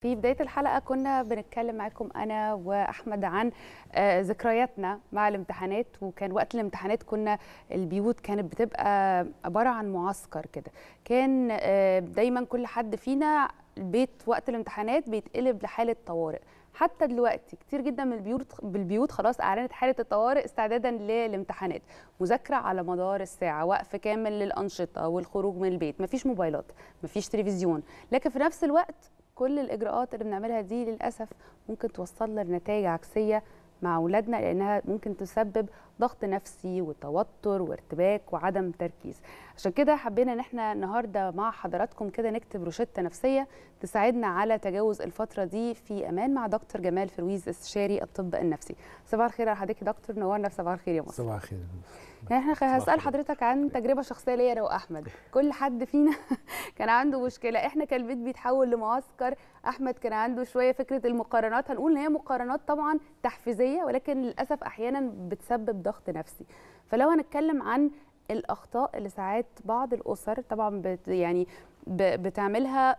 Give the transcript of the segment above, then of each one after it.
في بداية الحلقة كنا بنتكلم معاكم أنا وأحمد عن آه، ذكرياتنا مع الامتحانات وكان وقت الامتحانات كنا البيوت كانت بتبقى عبارة عن معسكر كده كان آه، دايما كل حد فينا البيت وقت الامتحانات بيتقلب لحالة طوارئ حتى دلوقتي كتير جدا من البيوت بالبيوت خلاص اعلنت حاله الطوارئ استعدادا للامتحانات مذاكره على مدار الساعه وقف كامل للانشطه والخروج من البيت مفيش موبايلات مفيش تلفزيون لكن في نفس الوقت كل الاجراءات اللي بنعملها دي للاسف ممكن توصل لنتائج عكسيه مع اولادنا لانها ممكن تسبب ضغط نفسي وتوتر وارتباك وعدم تركيز عشان كده حبينا ان احنا النهارده مع حضراتكم كده نكتب روشته نفسيه تساعدنا على تجاوز الفتره دي في امان مع دكتور جمال فرويز استشاري الطب النفسي صباح الخير على حضرتك يا دكتور نورنا صباح الخير يا مصر صباح الخير يعني احنا هسال حضرتك عن تجربه شخصيه ليا انا واحمد كل حد فينا كان عنده مشكله احنا كان البيت بيتحول لمعسكر احمد كان عنده شويه فكره المقارنات هنقول ان هي مقارنات طبعا تحفيزيه ولكن للاسف احيانا بتسبب ضغط نفسي فلو هنتكلم عن الاخطاء اللي ساعات بعض الاسر طبعا بت يعني بتعملها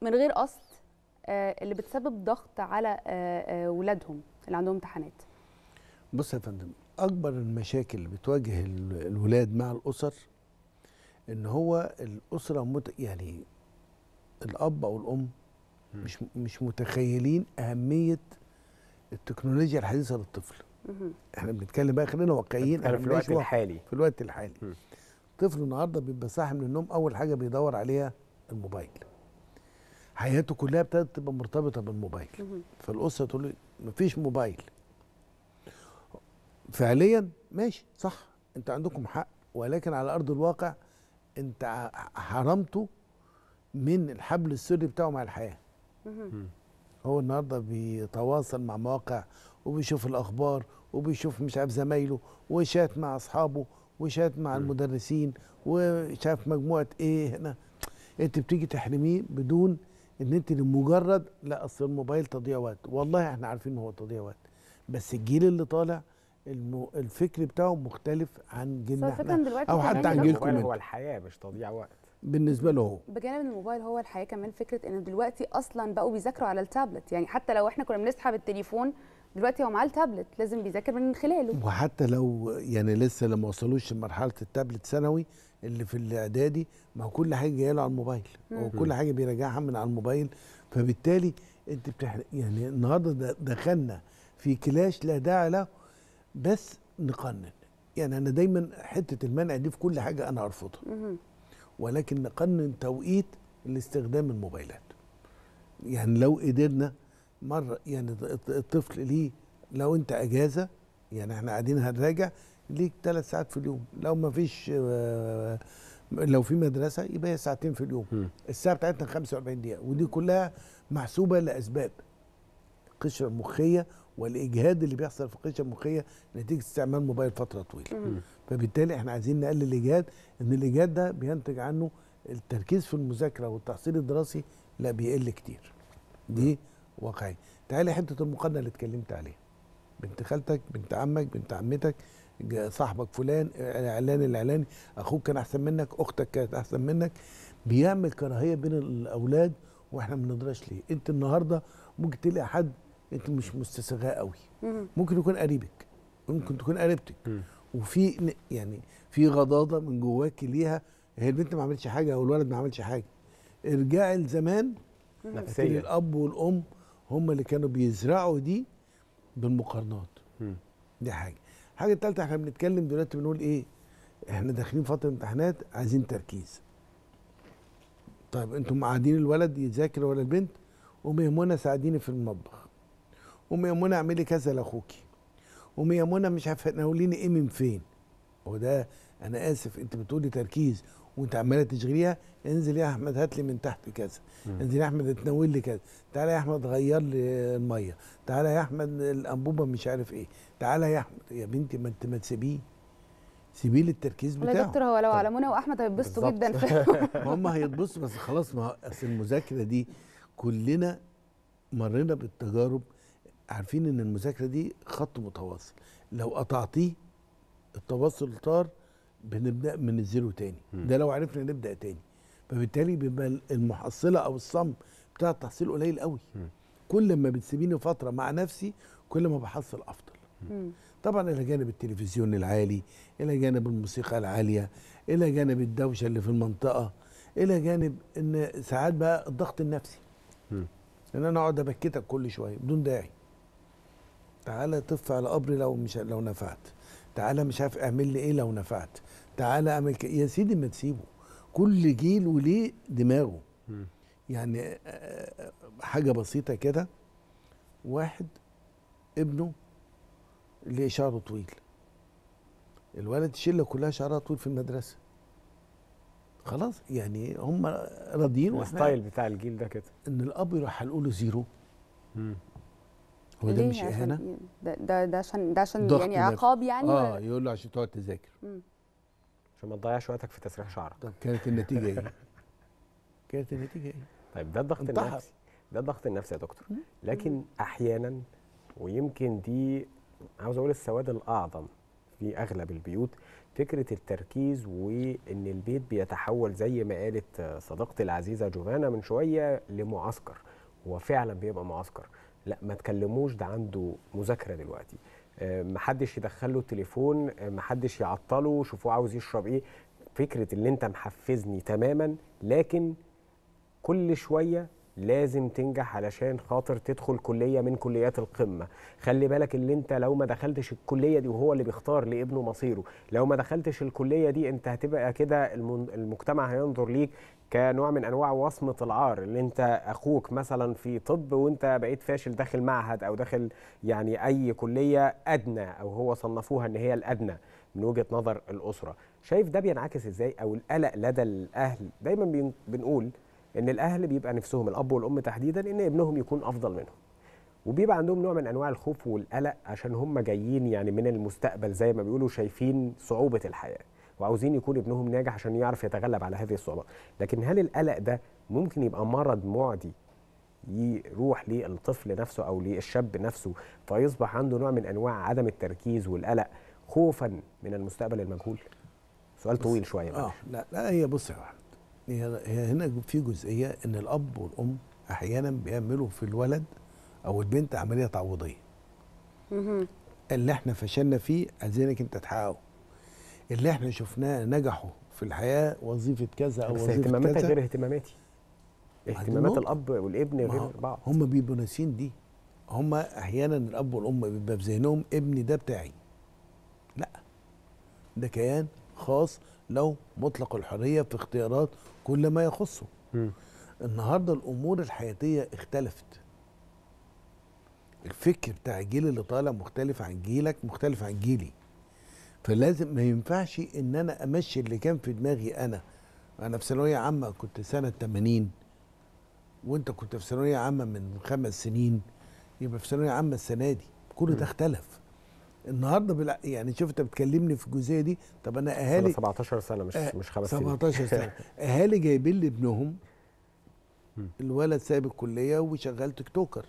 من غير قصد آه، اللي بتسبب ضغط على اولادهم آه، آه، اللي عندهم امتحانات بص يا فندم اكبر المشاكل اللي بتواجه الولاد مع الاسر ان هو الاسره مت... يعني الاب او الام مش مش متخيلين اهميه التكنولوجيا الحديثه للطفل احنا بنتكلم بقى خلينا واقعيين في الوقت الحالي في الوقت الحالي طفل النهارده بيبقى صاحي من النوم اول حاجه بيدور عليها الموبايل حياته كلها ابتدت تبقى مرتبطه بالموبايل فالاسره تقول له مفيش موبايل فعليا ماشي صح انت عندكم حق ولكن على ارض الواقع انت حرمته من الحبل السري بتاعه مع الحياه هو النهارده بيتواصل مع مواقع وبيشوف الاخبار وبيشوف مش عارف زمايله وشات مع اصحابه وشات مع المدرسين وشاف مجموعه ايه هنا انت بتيجي تحرميه بدون ان انت لمجرد لا اصل الموبايل تضييع وقت والله احنا عارفين ان هو تضييع وقت بس الجيل اللي طالع انه الفكر بتاعه مختلف عن جيلنا احنا او حتى عن جيلكم انتوا هو الحياه مش تضييع وقت بالنسبه له هو بجانب الموبايل هو الحياه كمان فكره ان دلوقتي اصلا بقوا بيذاكروا على التابلت يعني حتى لو احنا كنا بنسحب التليفون دلوقتي هو معاه التابلت لازم بيذاكر من خلاله وحتى لو يعني لسه لما وصلوش لمرحله التابلت ثانوي اللي في الاعدادي ما هو كل حاجه جايه له على الموبايل وكل حاجه بيراجعها من على الموبايل فبالتالي انت بتحرق يعني النهارده دخلنا في كلاش لا داعي له بس نقنن يعني انا دايما حته المنع دي في كل حاجه انا ارفضها ولكن نقنن توقيت الاستخدام الموبايلات يعني لو قدرنا مره يعني الطفل ليه لو انت اجازه يعني احنا قاعدين هنراجع ليك ثلاث ساعات في اليوم لو ما فيش آه، لو في مدرسه يبقى هي ساعتين في اليوم الساعه بتاعتنا 45 دقيقه ودي كلها محسوبه لاسباب القشره المخيه والاجهاد اللي بيحصل في القشره المخيه نتيجه استعمال موبايل فتره طويله فبالتالي احنا عايزين نقلل الاجهاد ان الاجهاد ده بينتج عنه التركيز في المذاكره والتحصيل الدراسي لا بيقل كتير دي واقعيه تعالي حته المقارنه اللي اتكلمت عليها بنت خالتك بنت عمك بنت عمتك صاحبك فلان الاعلان الاعلاني اخوك كان احسن منك اختك كانت احسن منك بيعمل كراهيه بين الاولاد واحنا ما بنقدرش ليه انت النهارده ممكن تلاقي حد انت مش مستساغاه قوي ممكن يكون قريبك ممكن تكون قريبتك وفي يعني في غضاضه من جواك ليها هي البنت ما عملتش حاجه او الولد ما عملش حاجه ارجعي لزمان نفسيا الاب والام هم اللي كانوا بيزرعوا دي بالمقارنات دي حاجه الحاجه الثالثه احنا بنتكلم دلوقتي بنقول ايه احنا داخلين فتره امتحانات عايزين تركيز طيب انتم قاعدين الولد يذاكر ولا البنت قومي يا منى ساعديني في المطبخ ام منى اعملي كذا لاخوكي ام منى مش عارفه ناوليني ايه من فين هو ده انا اسف انت بتقولي تركيز وانت عماله تشغليها انزل يا احمد هات لي من تحت كذا انزل يا احمد تنول لي كذا تعالى يا احمد غير لي الميه تعالى يا احمد الانبوبه مش عارف ايه تعالى يا احمد يا بنتي ما انت ما تسيبيه سيبيه للتركيز بتاعه يا دكتور هو لو على منى واحمد هيتبسطوا جدا هم هيتبسطوا بس خلاص ما اصل المذاكره دي كلنا مرينا بالتجارب عارفين ان المذاكره دي خط متواصل لو قطعتيه التواصل طار بنبدا من الزيرو تاني م. ده لو عرفنا نبدا تاني فبالتالي بيبقى المحصله او الصم بتاع التحصيل قليل قوي م. كل ما بتسيبيني فتره مع نفسي كل ما بحصل افضل م. طبعا الى جانب التلفزيون العالي الى جانب الموسيقى العاليه الى جانب الدوشه اللي في المنطقه الى جانب ان ساعات بقى الضغط النفسي ان انا اقعد ابكتك كل شويه بدون داعي تعالى طف على قبري لو مش لو نفعت تعالى مش عارف اعمل لي ايه لو نفعت تعالى اعمل ك... يا سيدي ما تسيبه كل جيل وليه دماغه يعني حاجه بسيطه كده واحد ابنه ليه شعره طويل الولد الشله كلها شعرها طويل في المدرسه خلاص يعني هم راضيين الستايل بتاع الجيل ده كده ان الاب يروح حلقوا له زيرو هو ده مش يعني اهانه؟ يعني ده ده عشان ده عشان يعني عقاب يعني اه يقول له عشان تقعد تذاكر عشان ما تضيعش وقتك في تسريح شعرك طب كانت النتيجه ايه؟ كانت النتيجه ايه؟ طيب ده الضغط النفسي ده الضغط النفسي يا دكتور لكن احيانا ويمكن دي عاوز اقول السواد الاعظم في اغلب البيوت فكره التركيز وان البيت بيتحول زي ما قالت صديقتي العزيزه جوفانا من شويه لمعسكر هو فعلا بيبقى معسكر لا ما تكلموش ده عنده مذاكره دلوقتي آه، محدش يدخله التليفون آه، محدش يعطله شوفوه عاوز يشرب ايه فكره اللي انت محفزني تماما لكن كل شويه لازم تنجح علشان خاطر تدخل كليه من كليات القمه خلي بالك اللي انت لو ما دخلتش الكليه دي وهو اللي بيختار لابنه مصيره لو ما دخلتش الكليه دي انت هتبقى كده المجتمع هينظر ليك كنوع من انواع وصمه العار اللي انت اخوك مثلا في طب وانت بقيت فاشل داخل معهد او داخل يعني اي كليه ادنى او هو صنفوها ان هي الادنى من وجهه نظر الاسره شايف ده بينعكس ازاي او القلق لدى الاهل دايما بنقول ان الاهل بيبقى نفسهم الاب والام تحديدا ان ابنهم يكون افضل منهم وبيبقى عندهم نوع من انواع الخوف والقلق عشان هم جايين يعني من المستقبل زي ما بيقولوا شايفين صعوبه الحياه وعاوزين يكون ابنهم ناجح عشان يعرف يتغلب على هذه الصعوبات لكن هل القلق ده ممكن يبقى مرض معدي يروح للطفل نفسه او للشاب نفسه فيصبح عنده نوع من انواع عدم التركيز والقلق خوفا من المستقبل المجهول سؤال طويل شويه اه لا لا هي بص يا واحد هي هنا في جزئيه ان الاب والام احيانا بيعملوا في الولد او البنت عمليه تعويضيه اللي احنا فشلنا فيه عايزينك انت تحققه اللي احنا شفناه نجحوا في الحياه وظيفه كذا او وظيفه اهتماماتك كذا غير اهتماماتي اهتمامات الاب والابن غير بعض هم بيبقوا ناسيين دي هم احيانا الاب والام بيبقى في ذهنهم ابني ده بتاعي لا ده كيان خاص لو مطلق الحريه في اختيارات كل ما يخصه م. النهارده الامور الحياتيه اختلفت الفكر بتاع الجيل اللي طالع مختلف عن جيلك مختلف عن جيلي فلازم ما ينفعش ان انا امشي اللي كان في دماغي انا انا في ثانويه عامه كنت سنه 80 وانت كنت في ثانويه عامه من خمس سنين يبقى في ثانويه عامه السنه دي كل ده اختلف النهارده بلع... يعني شوف انت بتكلمني في الجزئيه دي طب انا اهالي أنا 17 سنه مش أه مش خمس سنين 17 سنه اهالي جايبين لي ابنهم الولد سايب الكليه وشغال تيك توكر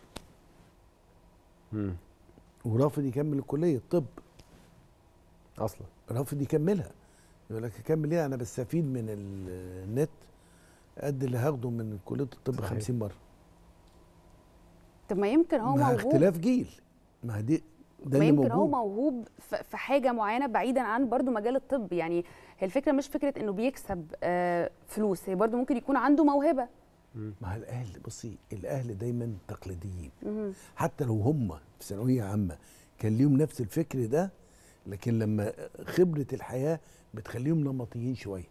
ورافض يكمل الكليه الطب اصلا رافض يكملها يقول لك اكمل ايه انا بستفيد من النت قد اللي هاخده من كليه الطب 50 مره طب ما يمكن هو موهوب اختلاف جيل ما دي ده ما يمكن هو موهوب في حاجه معينه بعيدا عن برضو مجال الطب يعني هي الفكره مش فكره انه بيكسب آه، فلوس هي برضو ممكن يكون عنده موهبه ما الاهل بصي الاهل دايما تقليديين حتى لو هم في ثانويه عامه كان ليهم نفس الفكر ده لكن لما خبره الحياه بتخليهم نمطيين شويه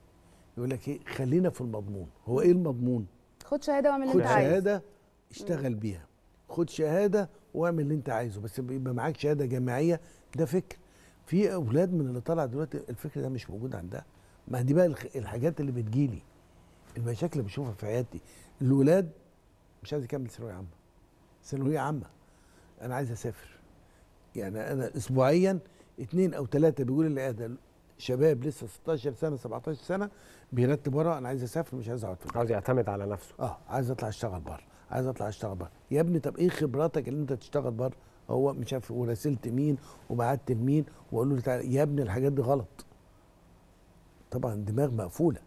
يقول لك ايه خلينا في المضمون هو ايه المضمون خد شهاده واعمل اللي انت عايزه خد شهاده اشتغل بيها خد شهاده واعمل اللي انت عايزه بس يبقى معاك شهاده جامعيه ده فكر في اولاد من اللي طالعه دلوقتي الفكر ده مش موجود عندها ما دي بقى الحاجات اللي بتجيلي المشاكل اللي بشوفها في حياتي الولاد مش عايز يكمل ثانويه عامه ثانويه عامه انا عايز اسافر يعني انا اسبوعيا اثنين او ثلاثه بيقول لي هذا شباب لسه 16 سنه 17 سنه بيرتب ورا انا عايز اسافر مش عايز اقعد في عايز يعتمد على نفسه اه عايز اطلع اشتغل بره عايز اطلع اشتغل بره يا ابني طب ايه خبراتك اللي انت تشتغل بره هو مش عارف وراسلت مين وبعت لمين واقول له تعالى يا ابني الحاجات دي غلط طبعا دماغ مقفوله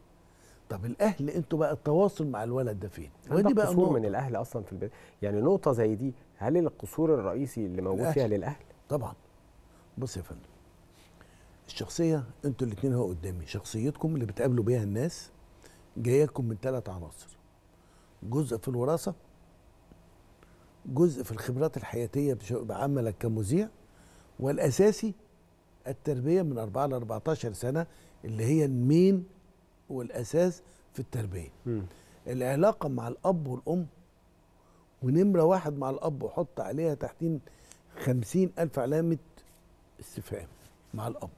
طب الاهل انتوا بقى التواصل مع الولد ده فين؟ ودي بقى قصور من الاهل اصلا في البدايه يعني نقطه زي دي هل القصور الرئيسي اللي موجود فيها للاهل؟ طبعا بص يا فندم الشخصيه انتوا الاثنين اهو قدامي شخصيتكم اللي بتقابلوا بيها الناس جايه من ثلاث عناصر جزء في الوراثه جزء في الخبرات الحياتيه بعملك كمذيع والاساسي التربيه من 4 ل 14 سنه اللي هي المين والاساس في التربيه م. العلاقه مع الاب والام ونمره واحد مع الاب وحط عليها تحتين خمسين ألف علامة استفهام مع الاب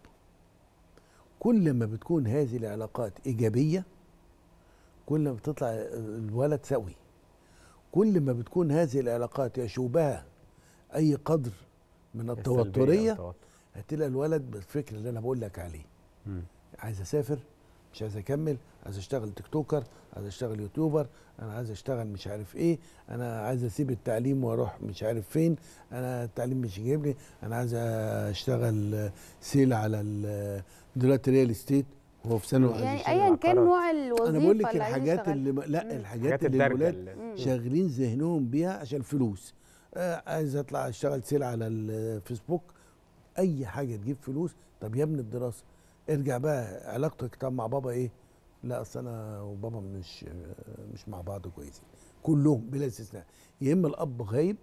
كل ما بتكون هذه العلاقات ايجابيه كل ما بتطلع الولد سوي كل ما بتكون هذه العلاقات يشوبها اي قدر من التوتريه هتلاقي الولد بالفكر اللي انا بقول لك عليه عايز اسافر مش عايز اكمل عايز اشتغل تيك توكر عايز اشتغل يوتيوبر انا عايز اشتغل مش عارف ايه انا عايز اسيب التعليم واروح مش عارف فين انا التعليم مش جايب لي انا عايز اشتغل سيل على دلوقتي ريال استيت هو في ثانوي يعني ايا كان نوع الوظيفه انا بقول لك الحاجات اللي م... لا الحاجات اللي الولاد شاغلين ذهنهم بيها عشان فلوس آه عايز اطلع اشتغل سيل على الفيسبوك اي حاجه تجيب فلوس طب يا ابني الدراسه ارجع بقى علاقتك طب مع بابا ايه لا اصل انا وبابا مش مش مع بعض كويسين كلهم بلا استثناء يا اما الاب غايب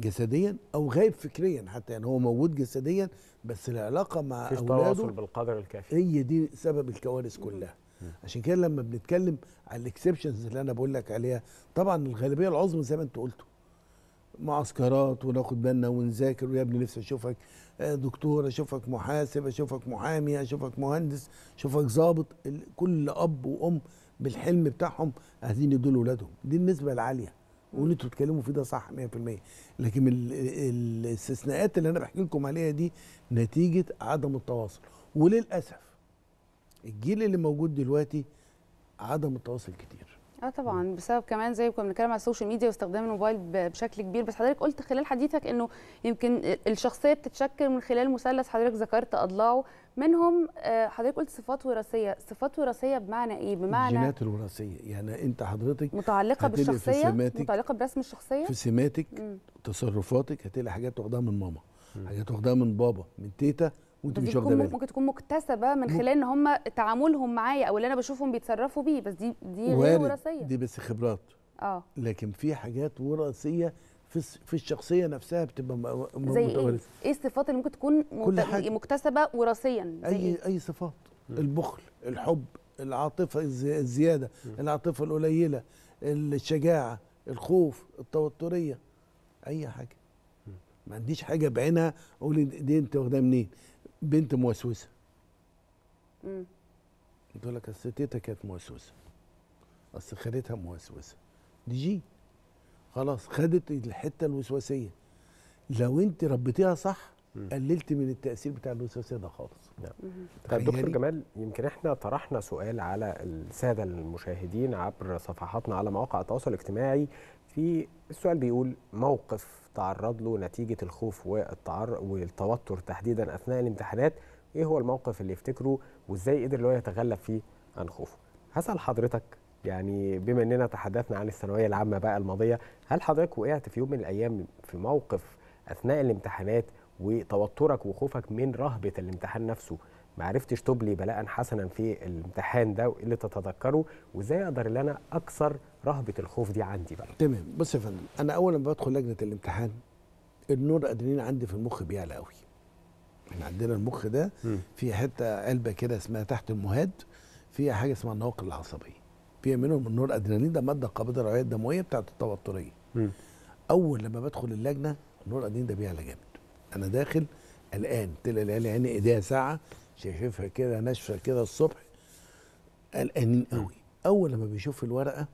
جسديا او غايب فكريا حتى يعني هو موجود جسديا بس العلاقه مع فيش اولاده تواصل بالقدر الكافي هي دي سبب الكوارث كلها عشان كده لما بنتكلم على الاكسبشنز اللي انا بقول لك عليها طبعا الغالبيه العظمى زي ما انت قلته معسكرات وناخد بالنا ونذاكر ويا ابني نفسي اشوفك آه، دكتور اشوفك محاسب اشوفك محامي اشوفك مهندس اشوفك ظابط كل اب وام بالحلم بتاعهم عايزين يدوا لاولادهم دي النسبه العاليه واللي انتوا بتتكلموا فيه ده صح 100% لكن الاستثناءات اللي انا بحكي لكم عليها دي نتيجه عدم التواصل وللاسف الجيل اللي موجود دلوقتي عدم التواصل كتير اه طبعا بسبب كمان زي ما كنا بنتكلم على السوشيال ميديا واستخدام الموبايل بشكل كبير بس حضرتك قلت خلال حديثك انه يمكن الشخصيه بتتشكل من خلال مثلث حضرتك ذكرت اضلاعه منهم آه، حضرتك قلت صفات وراثيه صفات وراثيه بمعنى ايه بمعنى الجينات الوراثيه يعني انت حضرتك متعلقه بالشخصيه متعلقه برسم الشخصيه في سماتك تصرفاتك هتلاقي حاجات واخدها من ماما حاجات واخدها من بابا من تيتا وانت مش ممكن بالك ممكن تكون مكتسبه من خلال ان هم تعاملهم معايا او اللي انا بشوفهم بيتصرفوا بيه بس دي دي غير وراثيه دي بس خبرات اه لكن في حاجات وراثيه في في الشخصيه نفسها بتبقى زي ايه؟ ايه الصفات اللي ممكن تكون كل حاجة. مكتسبه وراثيا اي إيه؟ اي صفات البخل الحب العاطفه الزياده العاطفه القليله الشجاعه الخوف التوتريه اي حاجه ما عنديش حاجه بعينها اقول إيه دي انت واخدها منين بنت موسوسه امم تقول لك اصل تيتا كانت موسوسه اصل خالتها موسوسه دي جي خلاص خدت الحته الوسواسيه لو انت ربيتيها صح قللت من التاثير بتاع الوسواسيه ده خالص نعم. طيب دكتور جمال يمكن احنا طرحنا سؤال على الساده المشاهدين عبر صفحاتنا على مواقع التواصل الاجتماعي في السؤال بيقول موقف تعرض له نتيجه الخوف والتوتر تحديدا اثناء الامتحانات ايه هو الموقف اللي يفتكره وازاي قدر هو يتغلب فيه عن خوفه هسال حضرتك يعني بما اننا تحدثنا عن الثانويه العامه بقى الماضيه هل حضرتك وقعت في يوم من الايام في موقف اثناء الامتحانات وتوترك وخوفك من رهبه الامتحان نفسه ما عرفتش تبلي بلاء حسنا في الامتحان ده وايه اللي تتذكره وازاي اقدر ان انا اكسر رهبه الخوف دي عندي بقى تمام بص يا فندم انا اول ما بدخل لجنه الامتحان النور ادرينالين عندي في المخ بيعلى قوي احنا عندنا المخ ده في حته علبه كده اسمها تحت المهاد فيها حاجه اسمها النواقل العصبيه فيها منهم النور ادرينالين ده ماده قابضه للرعايه الدمويه بتاعت التوتريه اول لما بدخل اللجنه النور ادرينالين ده بيعلى جامد انا داخل قلقان طلع ليالي يعني عيني ايديها ساعه شايفها كده ناشفه كده الصبح قلقانين قوي اول لما بيشوف الورقه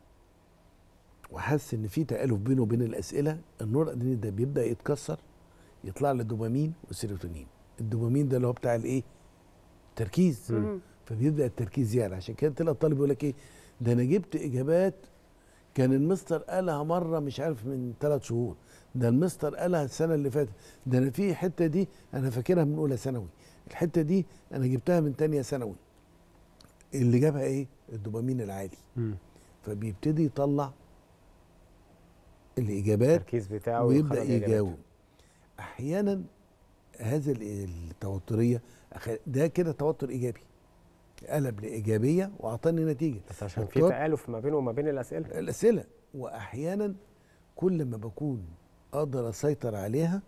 وحس ان في تالف بينه وبين الاسئله النور ده بيبدا يتكسر يطلع له دوبامين وسيروتونين الدوبامين ده اللي هو بتاع الايه التركيز فبيبدا التركيز يعلى يعني. عشان كده تلاقي الطالب يقول لك ايه ده انا جبت اجابات كان المستر قالها مره مش عارف من ثلاث شهور ده المستر قالها السنه اللي فاتت ده انا في حته دي انا فاكرها من اولى ثانوي الحته دي انا جبتها من تانية ثانوي اللي جابها ايه الدوبامين العالي م. فبيبتدي يطلع الاجابات التركيز بتاعه ويبدا يجاوب احيانا هذا التوتريه ده كده توتر ايجابي قلب لايجابيه واعطاني نتيجه بس عشان في تالف ما بينه وما بين الاسئله الاسئله واحيانا كل ما بكون اقدر اسيطر عليها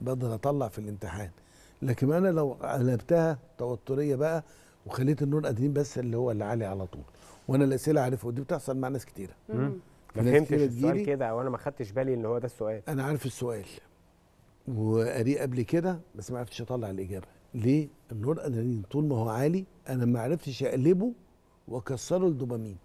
بقدر اطلع في الامتحان لكن انا لو قلبتها توتريه بقى وخليت النور قديم بس اللي هو اللي عالي على طول وانا الاسئله عارفها ودي بتحصل مع ناس كتيره ما فهمتش السؤال كده او انا ما خدتش بالي ان هو ده السؤال انا عارف السؤال وقريه قبل كده بس ما عرفتش اطلع الاجابه ليه النور ادرينالين طول ما هو عالي انا ما عرفتش اقلبه واكسره الدوبامين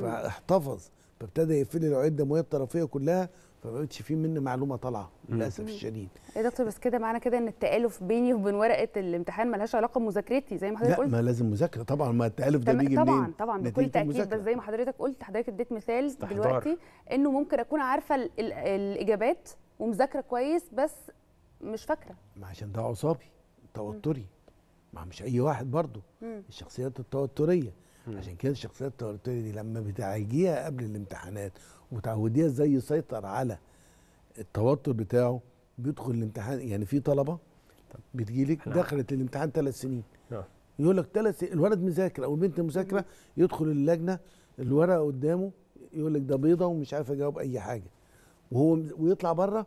فاحتفظ فابتدى يقفل العده الميه الطرفيه كلها فما بقتش في مني معلومه طالعه للاسف الشديد إيه يا دكتور بس كده معنى كده ان التالف بيني وبين ورقه الامتحان ملهاش علاقه بمذاكرتي زي ما حضرتك قلت لا ما لازم مذاكره طبعا ما التالف ده بيجي طبعا منين طبعا بكل تاكيد بس زي ما حضرتك قلت حضرتك اديت مثال استحضار. دلوقتي انه ممكن اكون عارفه الـ الـ الاجابات ومذاكره كويس بس مش فاكره ما عشان ده اعصابي توتري ما مش اي واحد برضه الشخصيات التوتريه عشان كده الشخصيه التوتريه دي لما بتعالجيها قبل الامتحانات وتعوديها ازاي يسيطر على التوتر بتاعه بيدخل الامتحان يعني في طلبه بتجي لك دخلت الامتحان ثلاث سنين آه. يقول لك ثلاث سنين الولد مذاكر او البنت مذاكره يدخل اللجنه الورقه قدامه يقول لك ده بيضه ومش عارف اجاوب اي حاجه وهو ويطلع بره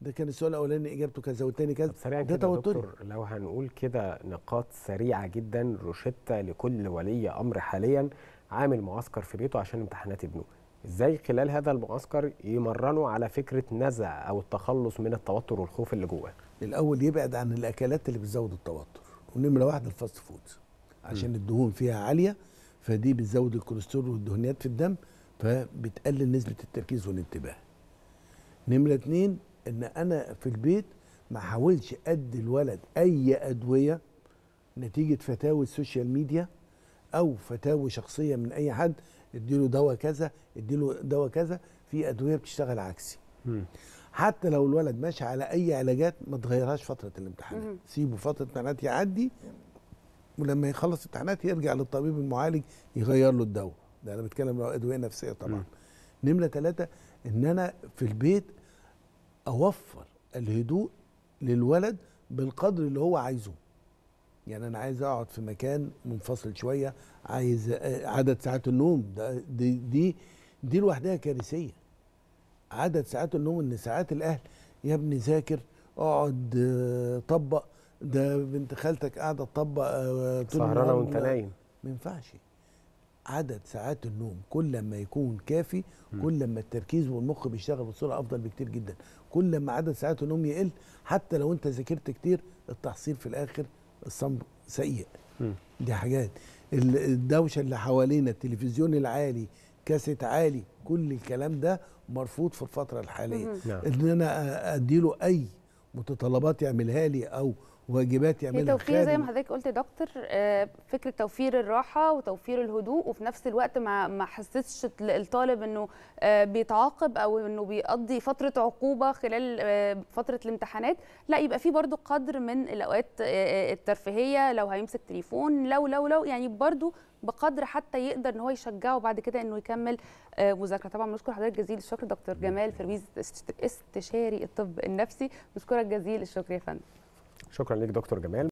ده كان السؤال الاولاني اجابته كذا والتاني كذا سريع ده دكتور لو هنقول كده نقاط سريعه جدا روشته لكل ولي امر حاليا عامل معسكر في بيته عشان امتحانات ابنه ازاي خلال هذا المعسكر يمرنوا على فكره نزع او التخلص من التوتر والخوف اللي جواه الاول يبعد عن الاكلات اللي بتزود التوتر ونمره واحد الفاست فود عشان م. الدهون فيها عاليه فدي بتزود الكوليسترول والدهنيات في الدم فبتقلل نسبه التركيز والانتباه نمره اتنين ان انا في البيت ما حاولش ادي الولد اي ادويه نتيجه فتاوي السوشيال ميديا او فتاوي شخصيه من اي حد اديله دواء كذا اديله دواء كذا في ادويه بتشتغل عكسي حتى لو الولد ماشي على اي علاجات ما تغيرهاش فتره الامتحانات سيبه فتره الامتحانات يعدي ولما يخلص امتحانات يرجع للطبيب المعالج يغير له الدواء ده انا بتكلم لو ادويه نفسيه طبعا نمره ثلاثه ان انا في البيت اوفر الهدوء للولد بالقدر اللي هو عايزه يعني انا عايز اقعد في مكان منفصل شويه عايز عدد ساعات النوم دي دي دي لوحدها كارثيه عدد ساعات النوم ان ساعات الاهل يا ابني ذاكر اقعد طبق ده بنت خالتك قاعده تطبق آه، طول النهار سهرانه وانت نايم ما ينفعش عدد ساعات النوم كل ما يكون كافي كل ما التركيز والمخ بيشتغل بصوره افضل بكتير جدا كل ما عدد ساعات النوم يقل حتى لو انت ذاكرت كتير التحصيل في الاخر الصمت سيء دي حاجات الدوشه اللي حوالينا التلفزيون العالي كاسيت عالي كل الكلام ده مرفوض في الفتره الحاليه نعم. ان انا اديله اي متطلبات يعملها لي او واجبات يعملها التوفير زي ما حضرتك قلت يا دكتور آه، فكره توفير الراحه وتوفير الهدوء وفي نفس الوقت ما ما حسسش الطالب انه آه، بيتعاقب او انه بيقضي فتره عقوبه خلال آه، فتره الامتحانات لا يبقى في برضو قدر من الاوقات الترفيهيه لو هيمسك تليفون لو لو لو يعني برضو بقدر حتى يقدر ان هو يشجعه بعد كده انه يكمل آه، مذاكره طبعا بنشكر حضرتك جزيل الشكر دكتور جمال فرويز استشاري الطب النفسي بنشكرك جزيل الشكر يا فندم شكرا لك دكتور جمال